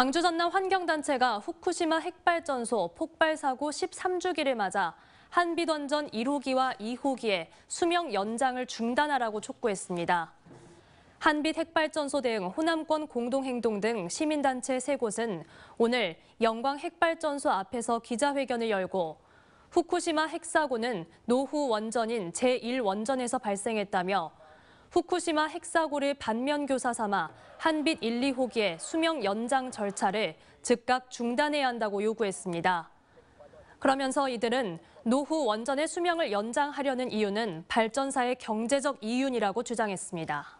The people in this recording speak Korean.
광주 전남 환경단체가 후쿠시마 핵발전소 폭발 사고 13주기를 맞아 한빛원전 1호기와 2호기에 수명 연장을 중단하라고 촉구했습니다. 한빛 핵발전소 등 호남권 공동행동 등 시민단체 3곳은 오늘 영광 핵발전소 앞에서 기자회견을 열고 후쿠시마 핵사고는 노후 원전인 제1원전에서 발생했다며 후쿠시마 핵사고를 반면교사 삼아 한빛 1, 2호기의 수명 연장 절차를 즉각 중단해야 한다고 요구했습니다. 그러면서 이들은 노후 원전의 수명을 연장하려는 이유는 발전사의 경제적 이윤이라고 주장했습니다.